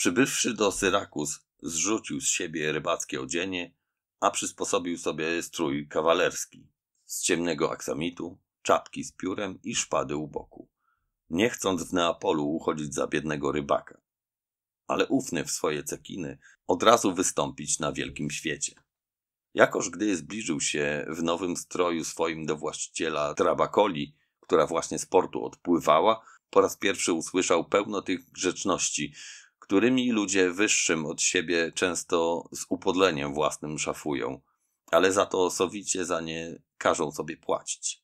Przybywszy do Syrakus, zrzucił z siebie rybackie odzienie, a przysposobił sobie strój kawalerski z ciemnego aksamitu, czapki z piórem i szpady u boku, nie chcąc w Neapolu uchodzić za biednego rybaka. Ale ufny w swoje cekiny, od razu wystąpić na wielkim świecie. Jakoż gdy zbliżył się w nowym stroju swoim do właściciela Trabakoli, która właśnie z portu odpływała, po raz pierwszy usłyszał pełno tych grzeczności, którymi ludzie wyższym od siebie często z upodleniem własnym szafują, ale za to sowicie za nie każą sobie płacić.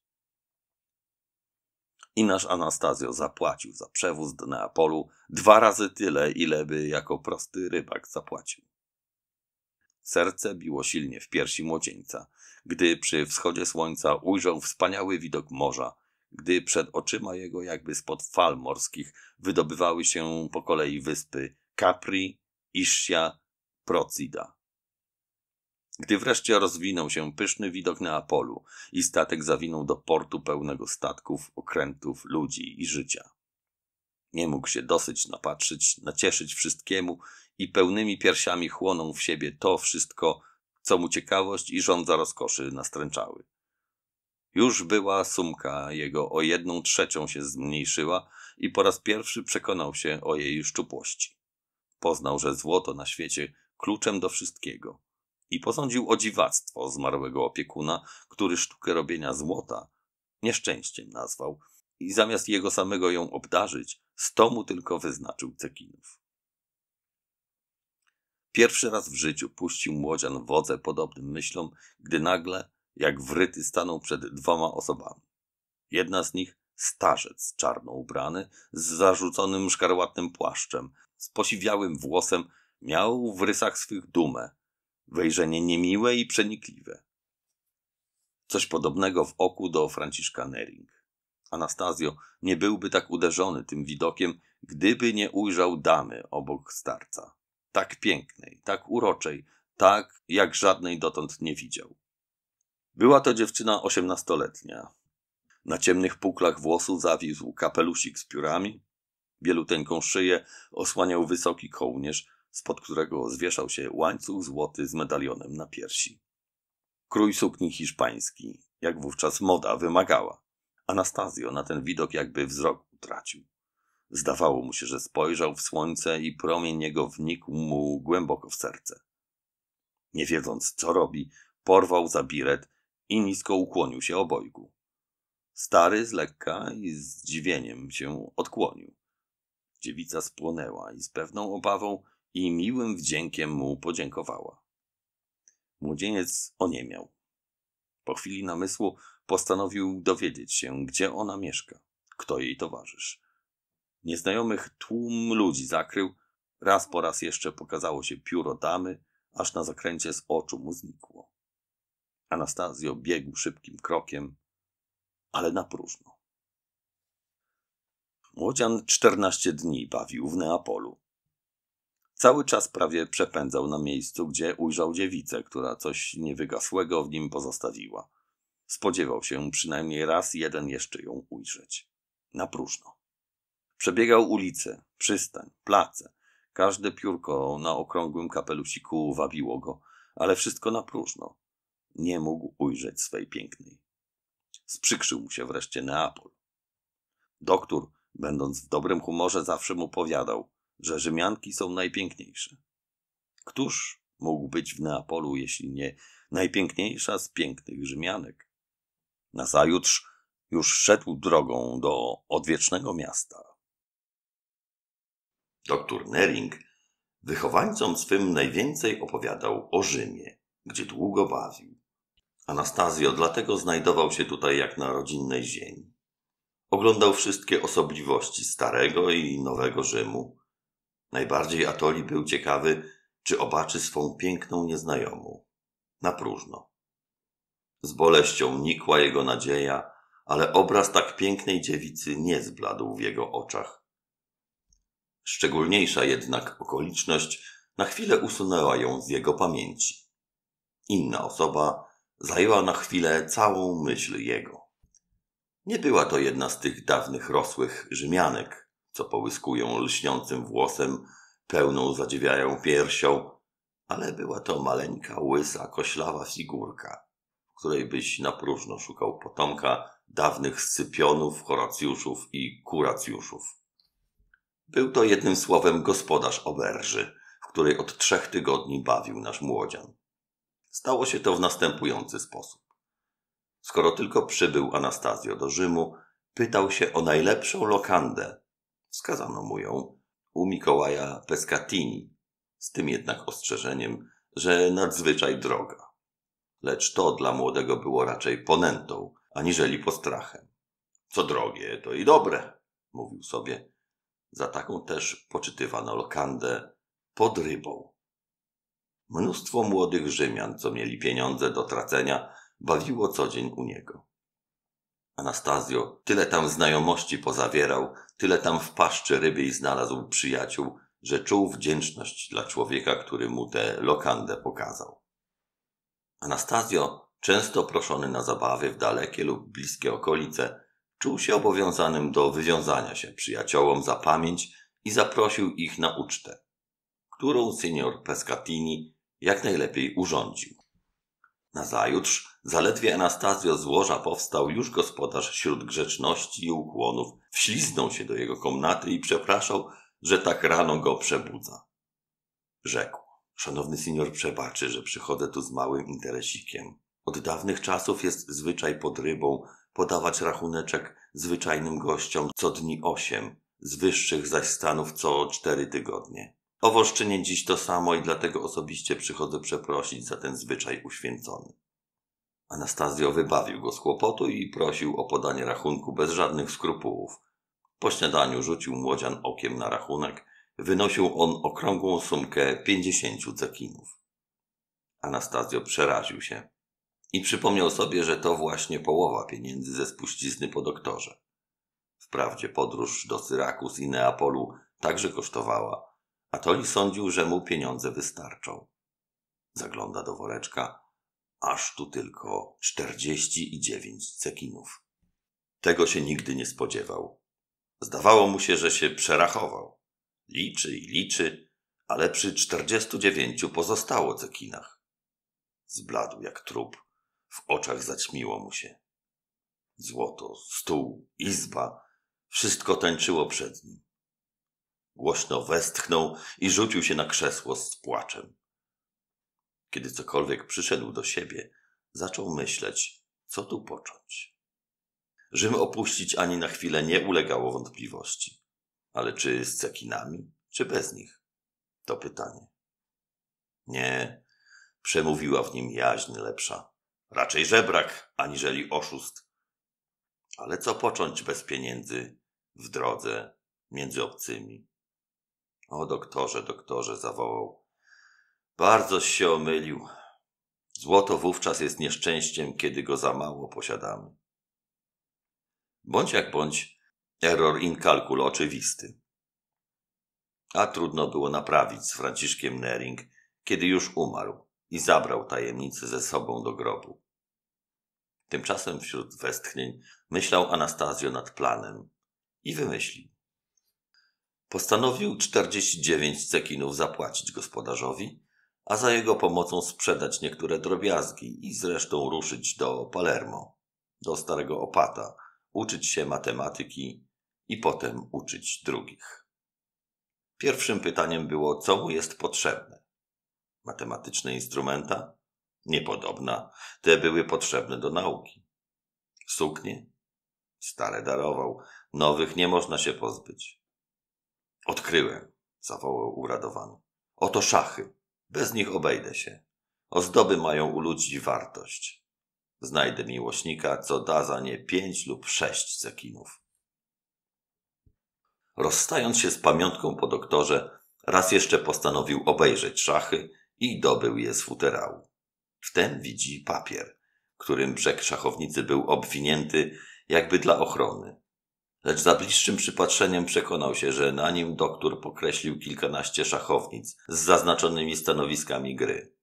I nasz Anastazjo zapłacił za przewóz do Neapolu dwa razy tyle, ile by jako prosty rybak zapłacił. Serce biło silnie w piersi młodzieńca, gdy przy wschodzie słońca ujrzał wspaniały widok morza – gdy przed oczyma jego jakby spod fal morskich wydobywały się po kolei wyspy Capri, Ischia, Procida. Gdy wreszcie rozwinął się pyszny widok Neapolu i statek zawinął do portu pełnego statków, okrętów, ludzi i życia. Nie mógł się dosyć napatrzyć, nacieszyć wszystkiemu i pełnymi piersiami chłonął w siebie to wszystko, co mu ciekawość i żądza rozkoszy nastręczały. Już była sumka jego o jedną trzecią się zmniejszyła i po raz pierwszy przekonał się o jej szczupłości. Poznał, że złoto na świecie kluczem do wszystkiego i posądził o dziwactwo zmarłego opiekuna, który sztukę robienia złota nieszczęściem nazwał i zamiast jego samego ją obdarzyć, sto mu tylko wyznaczył cekinów. Pierwszy raz w życiu puścił młodzian wodze podobnym myślom, gdy nagle jak wryty stanął przed dwoma osobami. Jedna z nich starzec czarno ubrany, z zarzuconym szkarłatnym płaszczem, z posiwiałym włosem, miał w rysach swych dumę, wejrzenie niemiłe i przenikliwe. Coś podobnego w oku do Franciszka Nering. Anastazjo nie byłby tak uderzony tym widokiem, gdyby nie ujrzał damy obok starca. Tak pięknej, tak uroczej, tak jak żadnej dotąd nie widział. Była to dziewczyna osiemnastoletnia. Na ciemnych puklach włosu zawizł kapelusik z piórami, bieluteńką szyję osłaniał wysoki kołnierz, spod którego zwieszał się łańcuch złoty z medalionem na piersi. Krój sukni hiszpański, jak wówczas moda wymagała. Anastazjo na ten widok jakby wzrok utracił. Zdawało mu się, że spojrzał w słońce i promień jego wnikł mu głęboko w serce. Nie wiedząc, co robi, porwał za biret i nisko ukłonił się obojgu. Stary z lekka i z dziwieniem się odkłonił. Dziewica spłonęła i z pewną obawą i miłym wdziękiem mu podziękowała. Młodzieniec oniemiał. Po chwili namysłu postanowił dowiedzieć się, gdzie ona mieszka, kto jej towarzysz. Nieznajomych tłum ludzi zakrył, raz po raz jeszcze pokazało się pióro damy, aż na zakręcie z oczu mu znikło. Anastazjo biegł szybkim krokiem, ale na próżno. Młodzian czternaście dni bawił w Neapolu. Cały czas prawie przepędzał na miejscu, gdzie ujrzał dziewicę, która coś niewygasłego w nim pozostawiła. Spodziewał się przynajmniej raz jeden jeszcze ją ujrzeć. Na próżno. Przebiegał ulice, przystań, place. Każde piórko na okrągłym kapelusiku wabiło go, ale wszystko na próżno nie mógł ujrzeć swej pięknej. Sprzykrzył mu się wreszcie Neapol. Doktor, będąc w dobrym humorze, zawsze mu powiadał, że Rzymianki są najpiękniejsze. Któż mógł być w Neapolu, jeśli nie najpiękniejsza z pięknych Rzymianek? Nazajutrz już szedł drogą do odwiecznego miasta. Doktor Nering wychowańcom swym najwięcej opowiadał o Rzymie, gdzie długo bawił. Anastazjo dlatego znajdował się tutaj jak na rodzinnej ziemi. Oglądał wszystkie osobliwości Starego i Nowego Rzymu. Najbardziej Atoli był ciekawy, czy obaczy swą piękną nieznajomą. Na próżno. Z boleścią nikła jego nadzieja, ale obraz tak pięknej dziewicy nie zbladł w jego oczach. Szczególniejsza jednak okoliczność na chwilę usunęła ją z jego pamięci. Inna osoba zajęła na chwilę całą myśl jego. Nie była to jedna z tych dawnych rosłych Rzymianek, co połyskują lśniącym włosem, pełną zadziwiają piersią, ale była to maleńka, łysa, koślawa figurka, w której byś na próżno szukał potomka dawnych Scypionów, Horacjuszów i Kuracjuszów. Był to jednym słowem gospodarz oberży, w której od trzech tygodni bawił nasz młodzian. Stało się to w następujący sposób. Skoro tylko przybył Anastazjo do Rzymu, pytał się o najlepszą lokandę. Wskazano mu ją u Mikołaja Pescatini, z tym jednak ostrzeżeniem, że nadzwyczaj droga. Lecz to dla młodego było raczej ponętą, aniżeli postrachem. Co drogie, to i dobre, mówił sobie. Za taką też poczytywano lokandę pod rybą. Mnóstwo młodych Rzymian, co mieli pieniądze do tracenia, bawiło co dzień u niego. Anastazjo tyle tam znajomości pozawierał, tyle tam w paszczy i znalazł przyjaciół, że czuł wdzięczność dla człowieka, który mu tę lokandę pokazał. Anastazjo, często proszony na zabawy w dalekie lub bliskie okolice, czuł się obowiązanym do wywiązania się przyjaciołom za pamięć i zaprosił ich na ucztę, którą senior Pescatini jak najlepiej urządził. Nazajutrz zaledwie Anastazjo z łoża powstał, już gospodarz wśród grzeczności i ukłonów wśliznął się do jego komnaty i przepraszał, że tak rano go przebudza. Rzekł, szanowny senior przebaczy, że przychodzę tu z małym interesikiem. Od dawnych czasów jest zwyczaj pod rybą podawać rachuneczek zwyczajnym gościom co dni osiem, z wyższych zaś stanów co cztery tygodnie. Owoż dziś to samo i dlatego osobiście przychodzę przeprosić za ten zwyczaj uświęcony. Anastazjo wybawił go z kłopotu i prosił o podanie rachunku bez żadnych skrupułów. Po śniadaniu rzucił młodzian okiem na rachunek. Wynosił on okrągłą sumkę pięćdziesięciu cekinów. Anastazjo przeraził się i przypomniał sobie, że to właśnie połowa pieniędzy ze spuścizny po doktorze. Wprawdzie podróż do Syrakus i Neapolu także kosztowała, Atoli sądził, że mu pieniądze wystarczą. Zagląda do woreczka. Aż tu tylko czterdzieści i dziewięć cekinów. Tego się nigdy nie spodziewał. Zdawało mu się, że się przerachował. Liczy i liczy, ale przy czterdziestu dziewięciu pozostało cekinach. Zbladł jak trup. W oczach zaćmiło mu się. Złoto, stół, izba, wszystko tańczyło przed nim. Głośno westchnął i rzucił się na krzesło z płaczem. Kiedy cokolwiek przyszedł do siebie, zaczął myśleć, co tu począć. Rzym opuścić ani na chwilę nie ulegało wątpliwości. Ale czy z cekinami, czy bez nich? To pytanie. Nie, przemówiła w nim jaźń lepsza. Raczej żebrak, aniżeli oszust. Ale co począć bez pieniędzy w drodze między obcymi? O doktorze, doktorze, zawołał. Bardzo się omylił. Złoto wówczas jest nieszczęściem, kiedy go za mało posiadamy. Bądź jak bądź, error in calculo oczywisty. A trudno było naprawić z Franciszkiem Nering, kiedy już umarł i zabrał tajemnicę ze sobą do grobu. Tymczasem wśród westchnień myślał Anastazjo nad planem i wymyślił. Postanowił 49 cekinów zapłacić gospodarzowi, a za jego pomocą sprzedać niektóre drobiazgi i zresztą ruszyć do Palermo, do starego opata, uczyć się matematyki i potem uczyć drugich. Pierwszym pytaniem było, co mu jest potrzebne. Matematyczne instrumenta? Niepodobna, te były potrzebne do nauki. Suknie? Stare darował, nowych nie można się pozbyć. Odkryłem, zawołał uradowany. Oto szachy. Bez nich obejdę się. Ozdoby mają u ludzi wartość. Znajdę miłośnika, co da za nie pięć lub sześć cekinów. Rozstając się z pamiątką po doktorze, raz jeszcze postanowił obejrzeć szachy i dobył je z futerału. Wtem widzi papier, którym brzeg szachownicy był obwinięty jakby dla ochrony. Lecz za bliższym przypatrzeniem przekonał się, że na nim doktor pokreślił kilkanaście szachownic z zaznaczonymi stanowiskami gry.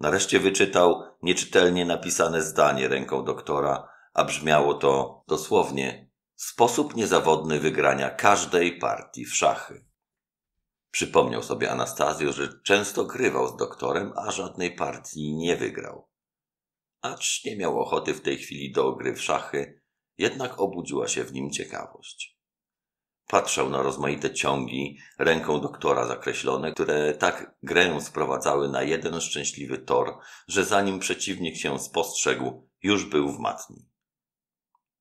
Nareszcie wyczytał nieczytelnie napisane zdanie ręką doktora, a brzmiało to dosłownie sposób niezawodny wygrania każdej partii w szachy. Przypomniał sobie Anastazjo, że często grywał z doktorem, a żadnej partii nie wygrał. Acz nie miał ochoty w tej chwili do gry w szachy, jednak obudziła się w nim ciekawość. Patrzał na rozmaite ciągi ręką doktora zakreślone, które tak grę sprowadzały na jeden szczęśliwy tor, że zanim przeciwnik się spostrzegł, już był w matni.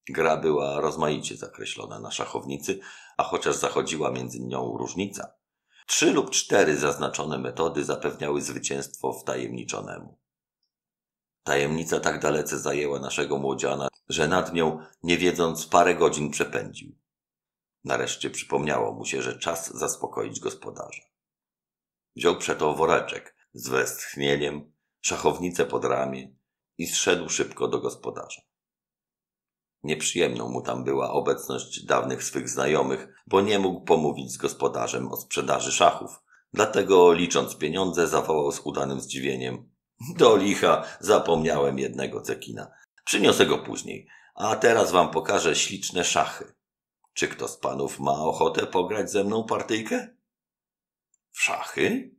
Gra była rozmaicie zakreślona na szachownicy, a chociaż zachodziła między nią różnica, trzy lub cztery zaznaczone metody zapewniały zwycięstwo wtajemniczonemu. Tajemnica tak dalece zajęła naszego młodziana, że nad nią, nie wiedząc, parę godzin przepędził. Nareszcie przypomniało mu się, że czas zaspokoić gospodarza. Wziął przeto woreczek z westchnieniem, szachownicę pod ramię i zszedł szybko do gospodarza. Nieprzyjemną mu tam była obecność dawnych swych znajomych, bo nie mógł pomówić z gospodarzem o sprzedaży szachów. Dlatego, licząc pieniądze, zawołał z udanym zdziwieniem. Do licha, zapomniałem jednego cekina. Przyniosę go później, a teraz wam pokażę śliczne szachy. Czy kto z panów ma ochotę pograć ze mną partyjkę? W szachy?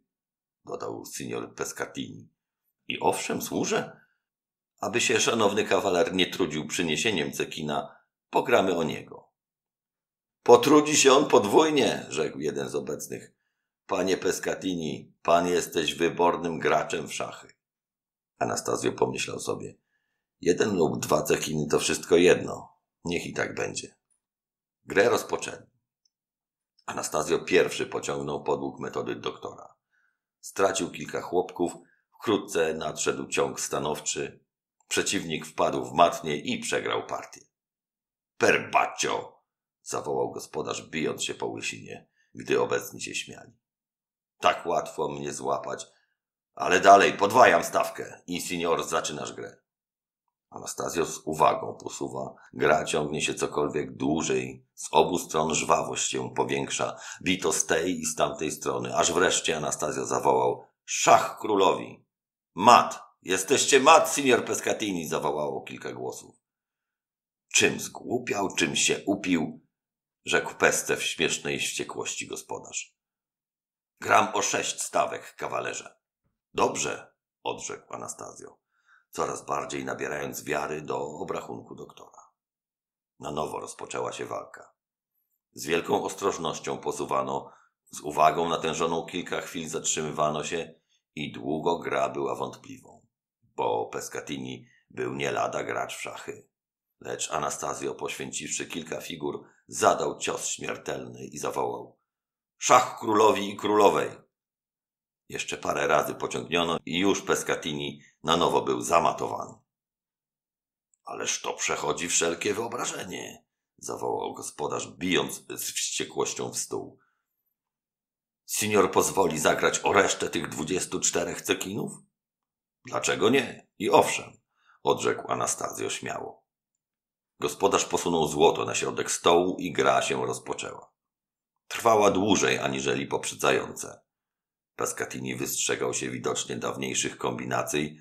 dodał signor Pescatini. I owszem, służę. Aby się szanowny kawaler nie trudził przyniesieniem cekina, pogramy o niego. Potrudzi się on podwójnie, rzekł jeden z obecnych. Panie Pescatini, pan jesteś wybornym graczem w szachy. Anastazjo pomyślał sobie. Jeden lub dwa cechiny to wszystko jedno. Niech i tak będzie. Grę rozpoczęli. Anastazjo pierwszy pociągnął podług metody doktora. Stracił kilka chłopków, wkrótce nadszedł ciąg stanowczy. Przeciwnik wpadł w matnie i przegrał partię. Perbacio! zawołał gospodarz, bijąc się po łysinie, gdy obecni się śmiali. Tak łatwo mnie złapać, ale dalej, podwajam stawkę. i senior zaczynasz grę. Anastazjo z uwagą posuwa. Gra ciągnie się cokolwiek dłużej. Z obu stron żwawość się powiększa. Bito z tej i z tamtej strony. Aż wreszcie Anastazjo zawołał. Szach królowi! Mat! Jesteście mat, senior Pescatini! zawołało kilka głosów. Czym zgłupiał, czym się upił? rzekł Peste w śmiesznej wściekłości gospodarz. Gram o sześć stawek, kawalerze. Dobrze, odrzekł Anastazjo, coraz bardziej nabierając wiary do obrachunku doktora. Na nowo rozpoczęła się walka. Z wielką ostrożnością posuwano, z uwagą natężoną kilka chwil zatrzymywano się i długo gra była wątpliwą, bo Pescatini był nie lada gracz w szachy. Lecz Anastazjo, poświęciwszy kilka figur, zadał cios śmiertelny i zawołał – Szach królowi i królowej! Jeszcze parę razy pociągniono i już Pescatini na nowo był zamatowany. Ależ to przechodzi wszelkie wyobrażenie, zawołał gospodarz, bijąc z wściekłością w stół. Senior pozwoli zagrać o resztę tych dwudziestu czterech cekinów? Dlaczego nie? I owszem, odrzekł Anastazjo śmiało. Gospodarz posunął złoto na środek stołu i gra się rozpoczęła. Trwała dłużej aniżeli poprzedzające. Pascatini wystrzegał się widocznie dawniejszych kombinacji,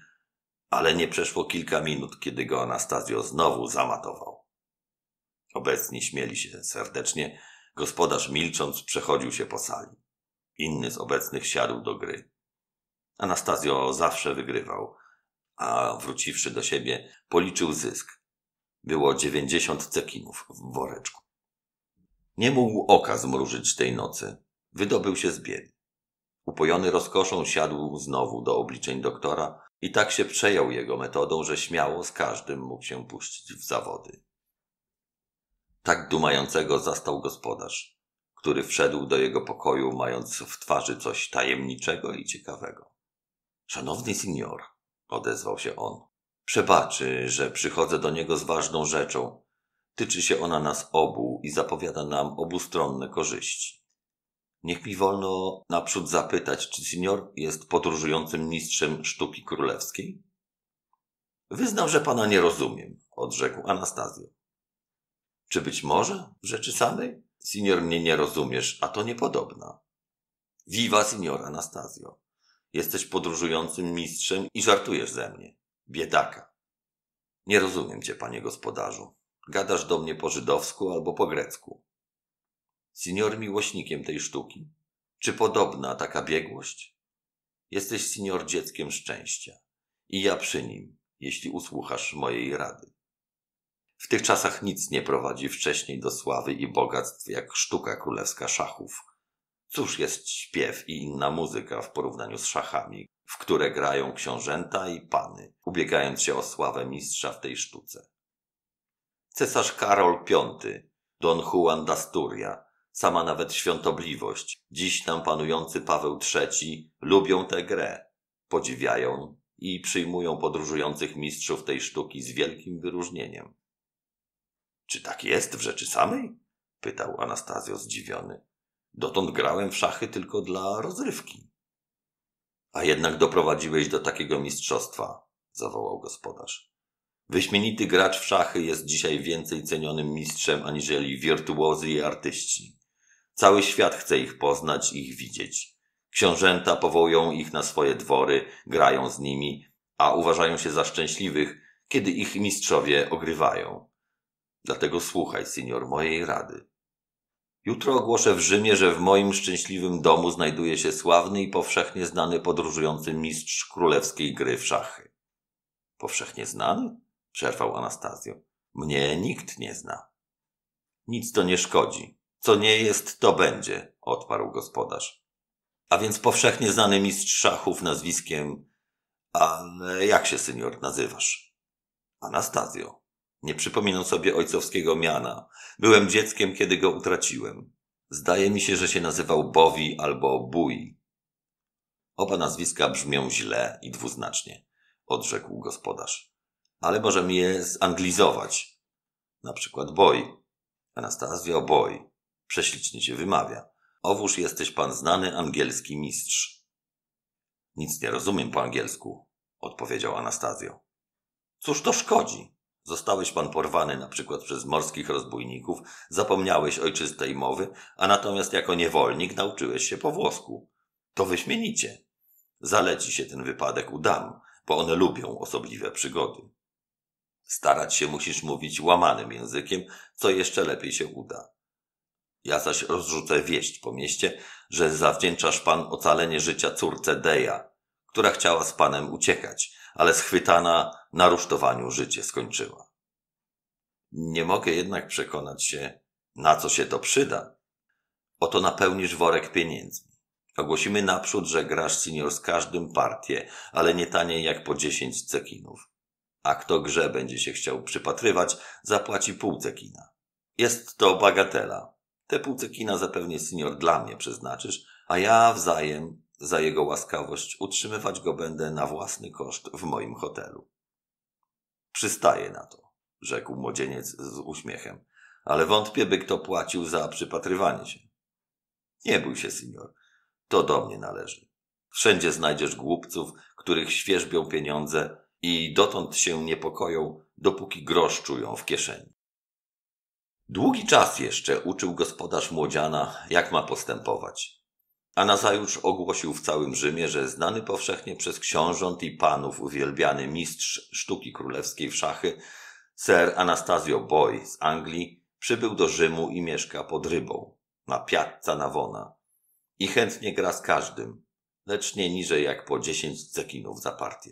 ale nie przeszło kilka minut, kiedy go Anastazjo znowu zamatował. Obecni śmieli się serdecznie, gospodarz milcząc przechodził się po sali. Inny z obecnych siadł do gry. Anastazjo zawsze wygrywał, a wróciwszy do siebie, policzył zysk. Było dziewięćdziesiąt cekinów w woreczku. Nie mógł oka zmrużyć tej nocy. Wydobył się z biedy. Upojony rozkoszą siadł znowu do obliczeń doktora i tak się przejął jego metodą, że śmiało z każdym mógł się puścić w zawody. Tak dumającego zastał gospodarz, który wszedł do jego pokoju, mając w twarzy coś tajemniczego i ciekawego. Szanowny senior, odezwał się on, przebaczy, że przychodzę do niego z ważną rzeczą. Tyczy się ona nas obu i zapowiada nam obustronne korzyści. Niech mi wolno naprzód zapytać, czy senior jest podróżującym mistrzem sztuki królewskiej? Wyznam, że pana nie rozumiem, odrzekł Anastazjo. Czy być może w rzeczy samej? Senior mnie nie rozumiesz, a to niepodobna. Viva senior Anastazjo. Jesteś podróżującym mistrzem i żartujesz ze mnie. Biedaka. Nie rozumiem cię, panie gospodarzu. Gadasz do mnie po żydowsku albo po grecku senior miłośnikiem tej sztuki? Czy podobna taka biegłość? Jesteś senior dzieckiem szczęścia i ja przy nim, jeśli usłuchasz mojej rady. W tych czasach nic nie prowadzi wcześniej do sławy i bogactw jak sztuka królewska szachów. Cóż jest śpiew i inna muzyka w porównaniu z szachami, w które grają książęta i pany, ubiegając się o sławę mistrza w tej sztuce. Cesarz Karol V, Don Juan d'Asturia, sama nawet świątobliwość, dziś tam panujący Paweł III, lubią tę grę, podziwiają i przyjmują podróżujących mistrzów tej sztuki z wielkim wyróżnieniem. Czy tak jest w rzeczy samej? pytał Anastazjo zdziwiony. Dotąd grałem w szachy tylko dla rozrywki. A jednak doprowadziłeś do takiego mistrzostwa, zawołał gospodarz. Wyśmienity gracz w szachy jest dzisiaj więcej cenionym mistrzem aniżeli wirtuozy i artyści. Cały świat chce ich poznać i ich widzieć. Książęta powołują ich na swoje dwory, grają z nimi, a uważają się za szczęśliwych, kiedy ich mistrzowie ogrywają. Dlatego słuchaj, senior, mojej rady. Jutro ogłoszę w Rzymie, że w moim szczęśliwym domu znajduje się sławny i powszechnie znany podróżujący mistrz królewskiej gry w szachy. Powszechnie znany? przerwał Anastazjo. Mnie nikt nie zna. Nic to nie szkodzi. Co nie jest, to będzie, odparł gospodarz. A więc powszechnie znany mistrz szachów nazwiskiem. Ale jak się, senior, nazywasz? Anastazjo. Nie przypominam sobie ojcowskiego miana. Byłem dzieckiem, kiedy go utraciłem. Zdaje mi się, że się nazywał Bowi albo Bui. Oba nazwiska brzmią źle i dwuznacznie, odrzekł gospodarz. Ale możemy je zanglizować. Na przykład Boi. Anastazjo Boi. Prześlicznie się wymawia. Owóż jesteś pan znany angielski mistrz. Nic nie rozumiem po angielsku, odpowiedział Anastazjo. Cóż to szkodzi? Zostałeś pan porwany na przykład przez morskich rozbójników, zapomniałeś ojczystej mowy, a natomiast jako niewolnik nauczyłeś się po włosku. To wyśmienicie. Zaleci się ten wypadek u dam, bo one lubią osobliwe przygody. Starać się musisz mówić łamanym językiem, co jeszcze lepiej się uda. Ja zaś rozrzucę wieść po mieście, że zawdzięczasz pan ocalenie życia córce Deja, która chciała z panem uciekać, ale schwytana na rusztowaniu życie skończyła. Nie mogę jednak przekonać się, na co się to przyda. Oto napełnisz worek pieniędzmi. Ogłosimy naprzód, że grasz senior z każdym partię, ale nie taniej jak po dziesięć cekinów. A kto grze będzie się chciał przypatrywać, zapłaci pół cekina. Jest to bagatela. Te kina zapewnie senior dla mnie przeznaczysz, a ja wzajem za jego łaskawość utrzymywać go będę na własny koszt w moim hotelu. Przystaję na to, rzekł młodzieniec z uśmiechem, ale wątpię, by kto płacił za przypatrywanie się. Nie bój się, senior, to do mnie należy. Wszędzie znajdziesz głupców, których świerzbią pieniądze i dotąd się niepokoją, dopóki grosz czują w kieszeni. Długi czas jeszcze uczył gospodarz młodziana, jak ma postępować. A nazajutrz ogłosił w całym Rzymie, że znany powszechnie przez książąt i panów uwielbiany mistrz sztuki królewskiej w szachy, Sir Anastasio Boy z Anglii, przybył do Rzymu i mieszka pod rybą, na piatca Nawona. I chętnie gra z każdym, lecz nie niżej jak po dziesięć cekinów za partię.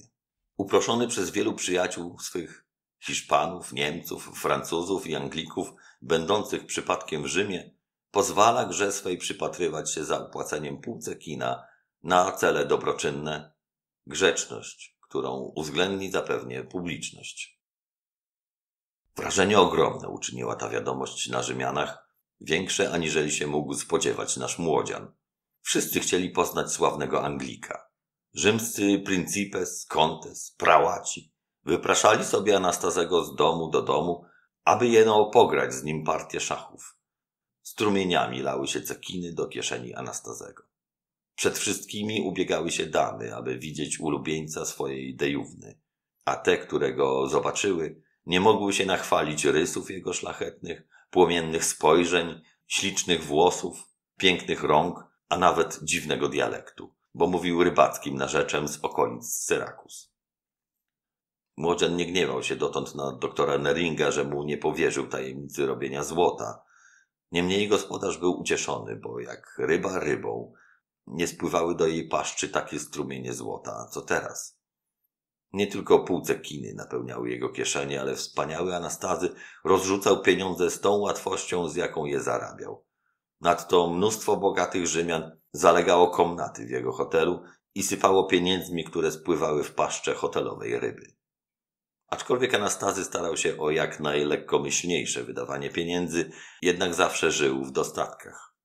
Uproszony przez wielu przyjaciół swych Hiszpanów, Niemców, Francuzów i Anglików będących przypadkiem w Rzymie, pozwala grze swej przypatrywać się za opłaceniem półce kina na cele dobroczynne, grzeczność, którą uwzględni zapewnie publiczność. Wrażenie ogromne uczyniła ta wiadomość na Rzymianach, większe aniżeli się mógł spodziewać nasz młodzian. Wszyscy chcieli poznać sławnego Anglika. Rzymscy principes, contes, prałaci, Wypraszali sobie Anastazego z domu do domu, aby jeno pograć z nim partię szachów. Strumieniami lały się cekiny do kieszeni Anastazego. Przed wszystkimi ubiegały się damy, aby widzieć ulubieńca swojej dejówny, a te, które go zobaczyły, nie mogły się nachwalić rysów jego szlachetnych, płomiennych spojrzeń, ślicznych włosów, pięknych rąk, a nawet dziwnego dialektu, bo mówił rybackim narzeczem z okolic Syrakus. Młodzian nie gniewał się dotąd na doktora Neringa, że mu nie powierzył tajemnicy robienia złota. Niemniej gospodarz był ucieszony, bo jak ryba rybą, nie spływały do jej paszczy takie strumienie złota, co teraz. Nie tylko półce kiny napełniały jego kieszenie, ale wspaniały Anastazy rozrzucał pieniądze z tą łatwością, z jaką je zarabiał. Nadto mnóstwo bogatych Rzymian zalegało komnaty w jego hotelu i sypało pieniędzmi, które spływały w paszcze hotelowej ryby. Aczkolwiek Anastazy starał się o jak najlekkomyślniejsze wydawanie pieniędzy, jednak zawsze żył w dostatkach.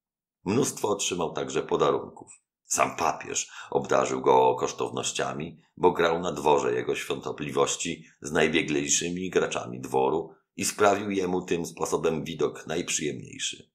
Mnóstwo otrzymał także podarunków. Sam papież obdarzył go kosztownościami, bo grał na dworze jego świątobliwości z najbieglejszymi graczami dworu i sprawił jemu tym sposobem widok najprzyjemniejszy.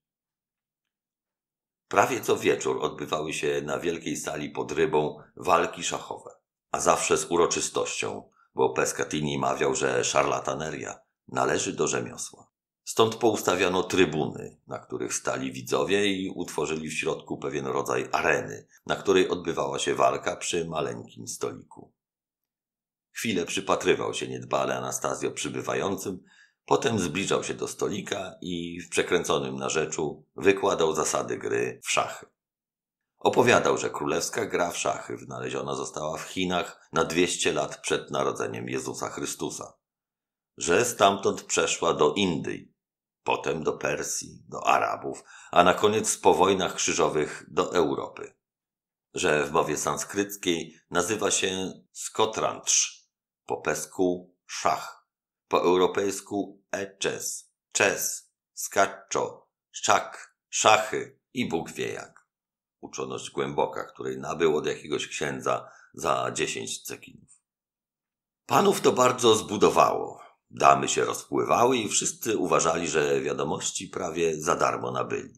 Prawie co wieczór odbywały się na wielkiej sali pod rybą walki szachowe, a zawsze z uroczystością, bo Pescatini mawiał, że szarlataneria należy do rzemiosła. Stąd poustawiano trybuny, na których stali widzowie i utworzyli w środku pewien rodzaj areny, na której odbywała się walka przy maleńkim stoliku. Chwilę przypatrywał się niedbale Anastazjo przybywającym, potem zbliżał się do stolika i w przekręconym narzeczu wykładał zasady gry w szachy. Opowiadał, że królewska gra w szachy wynaleziona została w Chinach na 200 lat przed narodzeniem Jezusa Chrystusa, że stamtąd przeszła do Indii, potem do Persji, do Arabów, a na koniec po wojnach krzyżowych do Europy, że w mowie sanskryckiej nazywa się skotrantsz, po pesku szach, po europejsku eches, czes, skaczo, szak, szachy i Bóg wie jak uczoność głęboka, której nabył od jakiegoś księdza za dziesięć cekinów. Panów to bardzo zbudowało. Damy się rozpływały i wszyscy uważali, że wiadomości prawie za darmo nabyli.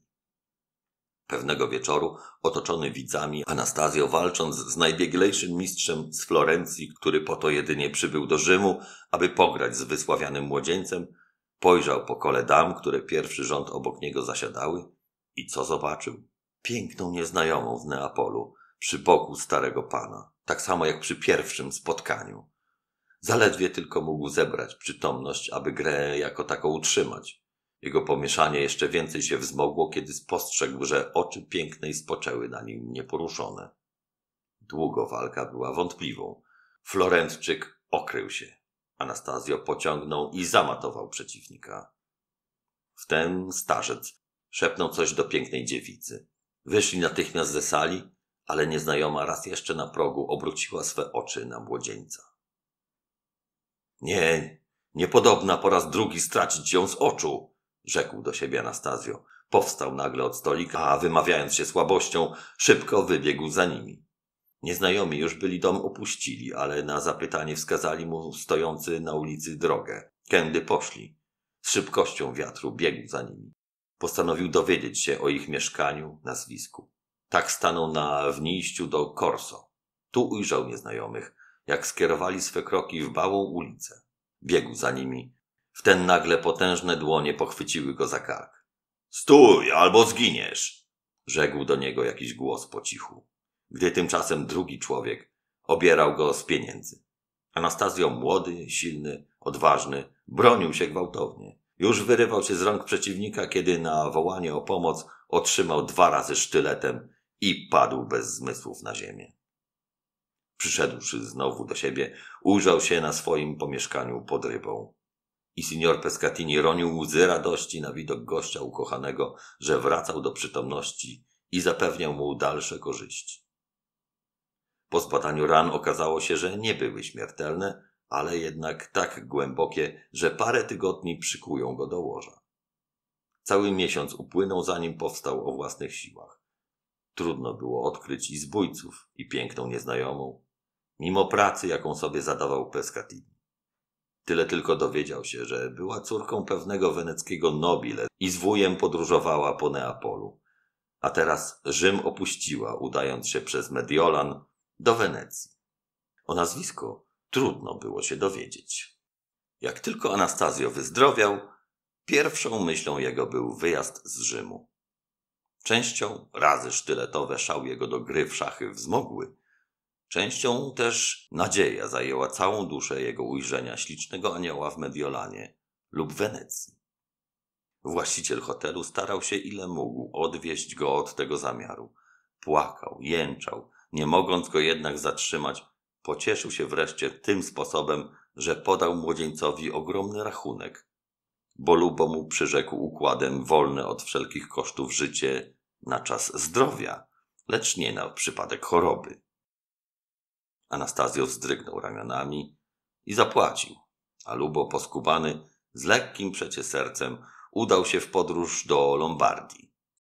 Pewnego wieczoru, otoczony widzami, Anastazjo, walcząc z najbieglejszym mistrzem z Florencji, który po to jedynie przybył do Rzymu, aby pograć z wysławianym młodzieńcem, pojrzał po kole dam, które pierwszy rząd obok niego zasiadały i co zobaczył? piękną nieznajomą w Neapolu, przy boku starego pana, tak samo jak przy pierwszym spotkaniu. Zaledwie tylko mógł zebrać przytomność, aby grę jako taką utrzymać. Jego pomieszanie jeszcze więcej się wzmogło, kiedy spostrzegł, że oczy pięknej spoczęły na nim nieporuszone. Długo walka była wątpliwą. Florentczyk okrył się. Anastazjo pociągnął i zamatował przeciwnika. Wtem starzec szepnął coś do pięknej dziewicy. Wyszli natychmiast ze sali, ale nieznajoma raz jeszcze na progu obróciła swe oczy na młodzieńca. Nie, niepodobna po raz drugi stracić ją z oczu, rzekł do siebie Anastazjo. Powstał nagle od stolika, a wymawiając się słabością, szybko wybiegł za nimi. Nieznajomi już byli dom opuścili, ale na zapytanie wskazali mu stojący na ulicy drogę. Kędy poszli. Z szybkością wiatru biegł za nimi postanowił dowiedzieć się o ich mieszkaniu, nazwisku. Tak stanął na wnijściu do Corso. Tu ujrzał nieznajomych, jak skierowali swe kroki w bałą ulicę. Biegł za nimi. Wten nagle potężne dłonie pochwyciły go za kark. Stój, albo zginiesz! rzekł do niego jakiś głos po cichu. Gdy tymczasem drugi człowiek obierał go z pieniędzy. Anastazjo młody, silny, odważny, bronił się gwałtownie. Już wyrywał się z rąk przeciwnika, kiedy na wołanie o pomoc otrzymał dwa razy sztyletem i padł bez zmysłów na ziemię. Przyszedłszy znowu do siebie, ujrzał się na swoim pomieszkaniu pod rybą. I signor Pescatini ronił łzy radości na widok gościa ukochanego, że wracał do przytomności i zapewniał mu dalsze korzyści. Po zbadaniu ran okazało się, że nie były śmiertelne, ale jednak tak głębokie, że parę tygodni przykują go do łoża. Cały miesiąc upłynął, zanim powstał o własnych siłach. Trudno było odkryć i zbójców, i piękną nieznajomą, mimo pracy, jaką sobie zadawał Pescatini. Tyle tylko dowiedział się, że była córką pewnego weneckiego nobile i z wujem podróżowała po Neapolu. A teraz Rzym opuściła, udając się przez Mediolan do Wenecji. O nazwisko trudno było się dowiedzieć. Jak tylko Anastazjo wyzdrowiał, pierwszą myślą jego był wyjazd z Rzymu. Częścią razy sztyletowe szał jego do gry w szachy wzmogły, częścią też nadzieja zajęła całą duszę jego ujrzenia ślicznego anioła w Mediolanie lub Wenecji. Właściciel hotelu starał się ile mógł odwieźć go od tego zamiaru. Płakał, jęczał, nie mogąc go jednak zatrzymać, Pocieszył się wreszcie tym sposobem, że podał młodzieńcowi ogromny rachunek, bo lubo mu przyrzekł układem wolne od wszelkich kosztów życie na czas zdrowia, lecz nie na przypadek choroby. Anastazjo wzdrygnął ramionami i zapłacił, a Lubo poskubany z lekkim przecie sercem udał się w podróż do Lombardii.